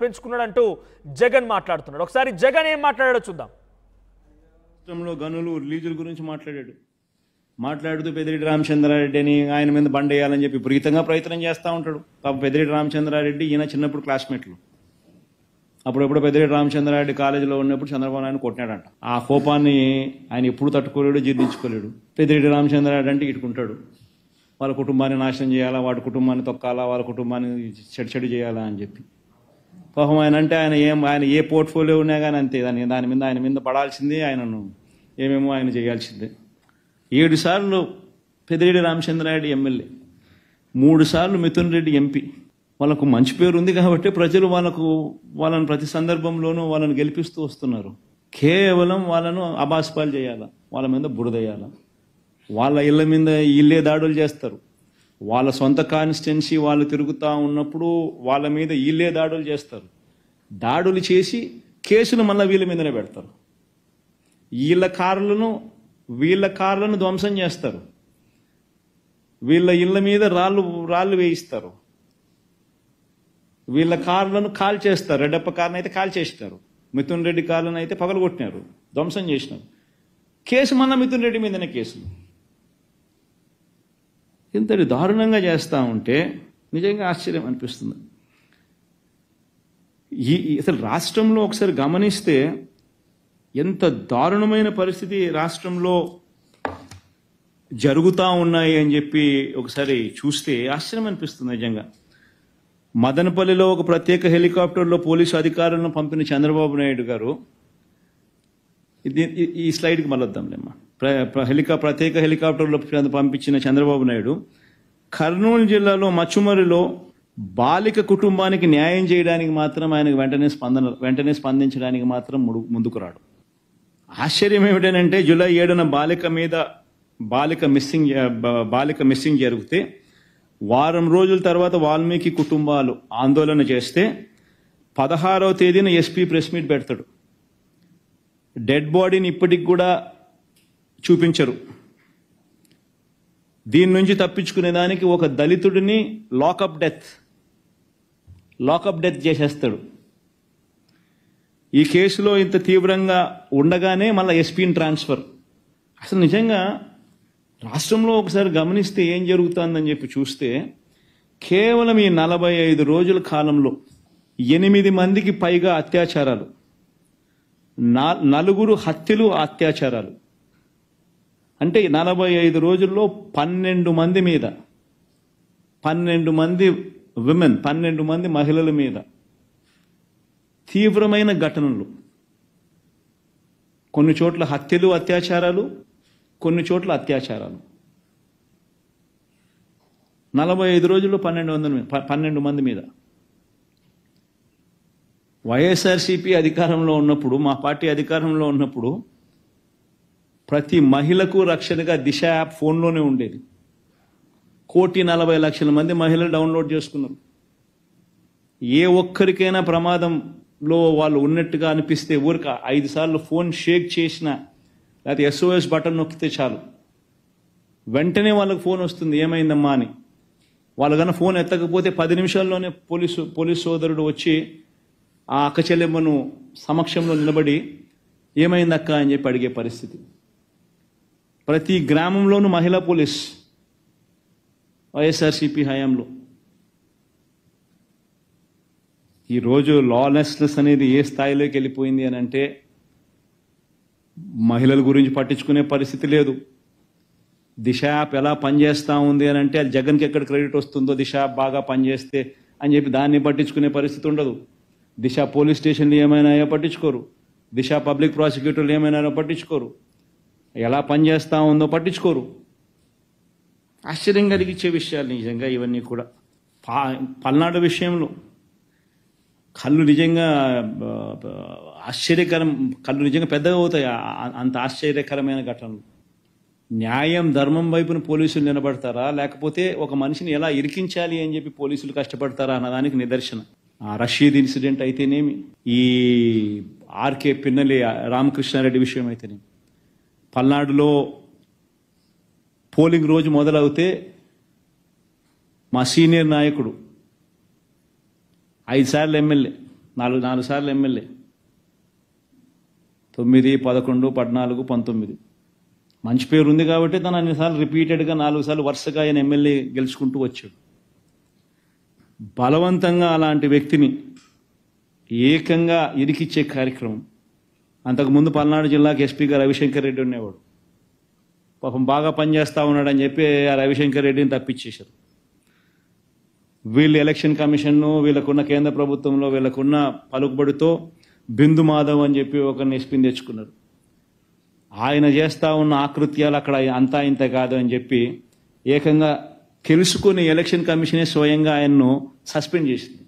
ప్రభుత్వాన్ని అంటూ జగన్ మాట్లాడుతున్నాడు ఒకసారి జగన్ ఏం మాట్లాడాడో చూద్దాం రాష్ట్రంలో గనులు రిలీజుల గురించి మాట్లాడాడు మాట్లాడుతూ పెద్దిరెడ్డి రామచంద్రారెడ్డి అని ఆయన మీద బండేయాలని చెప్పి విపరీతంగా ప్రయత్నం చేస్తూ ఉంటాడు పాప పెద్దిరెడ్డి రామచంద్రారెడ్డి ఈయన చిన్నప్పుడు క్లాస్మేట్లు అప్పుడెప్పుడు పెద్దిరెడ్డి రామచంద్రారెడ్డి కాలేజీలో ఉన్నప్పుడు చంద్రబాబు నాయుడు కొట్టినాడంట ఆ కోపాన్ని ఆయన ఎప్పుడు తట్టుకోలేడు జీర్ణించుకోలేడు పెద్దిరెడ్డి రామచంద్రారెడ్డి అంటే ఇటుకుంటాడు వాళ్ళ కుటుంబాన్ని నాశనం చేయాలా వాడి కుటుంబాన్ని తొక్కాలా వాళ్ళ కుటుంబాన్ని చెడు చెడు చేయాలా అని చెప్పి పాపం ఆయన అంటే ఆయన ఏం ఆయన ఏ పోర్ట్ఫోలియో ఉన్నా కానీ అంతే దాని దాని మీద ఆయన మీద పడాల్సిందే ఆయనను ఏమేమో ఆయన చేయాల్సిందే ఏడు సార్లు రామచంద్ర రామచంద్రారెడ్డి ఎమ్మెల్యే మూడు సార్లు మిథున్ రెడ్డి ఎంపీ వాళ్ళకు మంచి పేరు ఉంది కాబట్టి ప్రజలు వాళ్ళకు వాళ్ళను ప్రతి సందర్భంలోనూ వాళ్ళని గెలిపిస్తూ వస్తున్నారు కేవలం వాళ్ళను అబాస్పాలు చేయాలా వాళ్ళ మీద బురదేయాలా వాళ్ళ ఇళ్ళ మీద ఇల్లే దాడులు చేస్తారు వాళ్ళ సొంత కాన్స్టిట్యున్సీ వాళ్ళు తిరుగుతూ ఉన్నప్పుడు వాళ్ళ మీద వీళ్ళే దాడులు చేస్తారు దాడులు చేసి కేసులు మళ్ళీ వీళ్ళ మీదనే పెడతారు వీళ్ళ కార్లను వీళ్ళ కార్లను ధ్వంసం చేస్తారు వీళ్ళ ఇళ్ళ మీద రాళ్ళు రాళ్ళు వేయిస్తారు వీళ్ళ కార్లను కాల్ చేస్తారు రెడ్డప్ప కార్ని అయితే కాల్ చేస్తారు మిథున్ రెడ్డి కార్లను అయితే పగలగొట్టినారు ధ్వంసం చేసినారు కేసు మళ్ళీ మిథున్ రెడ్డి మీదనే కేసులు ఇంతటి దారుణంగా చేస్తూ ఉంటే నిజంగా ఆశ్చర్యం అనిపిస్తుంది ఈ అసలు రాష్ట్రంలో ఒకసారి గమనిస్తే ఎంత దారుణమైన పరిస్థితి రాష్ట్రంలో జరుగుతూ ఉన్నాయి అని చెప్పి ఒకసారి చూస్తే ఆశ్చర్యం అనిపిస్తుంది నిజంగా మదనపల్లిలో ఒక ప్రత్యేక హెలికాప్టర్లో పోలీసు అధికారులను పంపిన చంద్రబాబు నాయుడు గారు ఈ స్లైడ్కి మళ్ళొద్దాంలేమ్మా హెలికా ప్రత్యేక హెలికాప్టర్లో పంపించిన చంద్రబాబు నాయుడు కర్నూలు జిల్లాలో మచ్చుమరిలో బాలిక కుటుంబానికి న్యాయం చేయడానికి మాత్రం ఆయన వెంటనే స్పందన వెంటనే స్పందించడానికి మాత్రం ముందుకు రాడు ఆశ్చర్యం ఏమిటనంటే జూలై ఏడున బాలిక మీద బాలిక మిస్సింగ్ బాలిక మిస్సింగ్ జరిగితే వారం రోజుల తర్వాత వాల్మీకి కుటుంబాలు ఆందోళన చేస్తే పదహారవ తేదీన ఎస్పీ ప్రెస్ మీట్ పెడతాడు డెడ్ బాడీని ఇప్పటికి కూడా చూపించరు దీని నుంచి తప్పించుకునే దానికి ఒక దళితుడిని లాకప్ డెత్ లాకప్ డెత్ చేసేస్తాడు ఈ కేసులో ఇంత తీవ్రంగా ఉండగానే మళ్ళీ ఎస్పీని ట్రాన్స్ఫర్ అసలు నిజంగా రాష్ట్రంలో ఒకసారి గమనిస్తే ఏం జరుగుతుందని చెప్పి చూస్తే కేవలం ఈ నలభై ఐదు రోజుల కాలంలో ఎనిమిది మందికి పైగా అత్యాచారాలు నా నలుగురు హత్యలు అత్యాచారాలు అంటే నలభై ఐదు రోజుల్లో పన్నెండు మంది మీద పన్నెండు మంది విమెన్ పన్నెండు మంది మహిళల మీద తీవ్రమైన ఘటనలు కొన్ని చోట్ల హత్యలు అత్యాచారాలు కొన్ని చోట్ల అత్యాచారాలు నలభై ఐదు రోజుల్లో పన్నెండు వందల పన్నెండు మంది మీద వైఎస్ఆర్సీపీ అధికారంలో ఉన్నప్పుడు మా పార్టీ అధికారంలో ఉన్నప్పుడు ప్రతి మహిళకు రక్షణగా దిశ యాప్ ఫోన్లోనే ఉండేది కోటి నలభై లక్షల మంది మహిళలు డౌన్లోడ్ చేసుకున్నారు ఏ ఒక్కరికైనా ప్రమాదంలో వాళ్ళు ఉన్నట్టుగా అనిపిస్తే ఊరిక ఐదు సార్లు ఫోన్ షేక్ చేసిన లేకపోతే ఎస్ఓఎస్ బటన్ నొక్కితే చాలు వెంటనే వాళ్ళకు ఫోన్ వస్తుంది ఏమైందమ్మా అని వాళ్ళు కన్నా ఫోన్ ఎత్తకపోతే పది నిమిషాల్లోనే పోలీసు పోలీస్ సోదరుడు వచ్చి ఆ అక్కచెల్లెమ్మను సమక్షంలో నిలబడి ఏమైందక్క అని చెప్పి అడిగే పరిస్థితి ప్రతి గ్రామంలోనూ మహిళా పోలీస్ వైఎస్ఆర్సిపి హయాంలో ఈరోజు లాలెస్నెస్ అనేది ఏ స్థాయిలోకి వెళ్ళిపోయింది అని అంటే మహిళల గురించి పట్టించుకునే పరిస్థితి లేదు దిశ యాప్ ఎలా పనిచేస్తూ ఉంది అని అంటే జగన్కి ఎక్కడ క్రెడిట్ వస్తుందో దిశ యాప్ బాగా పనిచేస్తే అని చెప్పి దాన్ని పట్టించుకునే పరిస్థితి ఉండదు దిశ పోలీస్ స్టేషన్లు ఏమైనా పట్టించుకోరు దిశ పబ్లిక్ ప్రాసిక్యూటర్లు ఏమైనా పట్టించుకోరు ఎలా పనిచేస్తా ఉందో పట్టించుకోరు ఆశ్చర్యం కలిగించే విషయాలు నిజంగా ఇవన్నీ కూడా పా పల్నాడు విషయంలో కళ్ళు నిజంగా ఆశ్చర్యకరం కళ్ళు నిజంగా పెద్దగా అవుతాయి అంత ఆశ్చర్యకరమైన ఘటనలు న్యాయం ధర్మం వైపున పోలీసులు నిలబడతారా లేకపోతే ఒక మనిషిని ఎలా ఇరికించాలి అని చెప్పి పోలీసులు కష్టపడతారా అన్నదానికి నిదర్శన రషీద్ ఇన్సిడెంట్ అయితేనేమి ఈ ఆర్కే పిన్నలి రామకృష్ణారెడ్డి విషయం అయితేనేమి పల్నాడులో పోలింగ్ రోజు మొదలవుతే మా సీనియర్ నాయకుడు ఐదు సార్లు ఎమ్మెల్యే నాలుగు నాలుగు సార్లు ఎమ్మెల్యే తొమ్మిది పదకొండు పద్నాలుగు పంతొమ్మిది మంచి పేరు ఉంది కాబట్టి తను అన్నిసార్లు రిపీటెడ్గా నాలుగు సార్లు వరుసగా ఆయన ఎమ్మెల్యే గెలుచుకుంటూ వచ్చాడు బలవంతంగా అలాంటి వ్యక్తిని ఏకంగా ఇరికిచ్చే కార్యక్రమం అంతకుముందు పల్నాడు జిల్లాకి ఎస్పీగా రవిశంకర్ రెడ్డి ఉండేవాడు పాపం బాగా పనిచేస్తూ ఉన్నాడని చెప్పి ఆ రవిశంకర్ రెడ్డిని తప్పించేశారు వీళ్ళు ఎలక్షన్ కమిషన్ను వీళ్ళకున్న కేంద్ర ప్రభుత్వంలో వీళ్ళకున్న పలుకుబడితో బిందు మాధవ్ అని చెప్పి ఒకరిని ఎస్పీని తెచ్చుకున్నారు ఆయన చేస్తూ ఉన్న ఆకృత్యాలు అక్కడ అంతా ఇంత కాదు అని చెప్పి ఏకంగా తెలుసుకుని ఎలక్షన్ కమిషనే స్వయంగా ఆయన్ను సస్పెండ్ చేసింది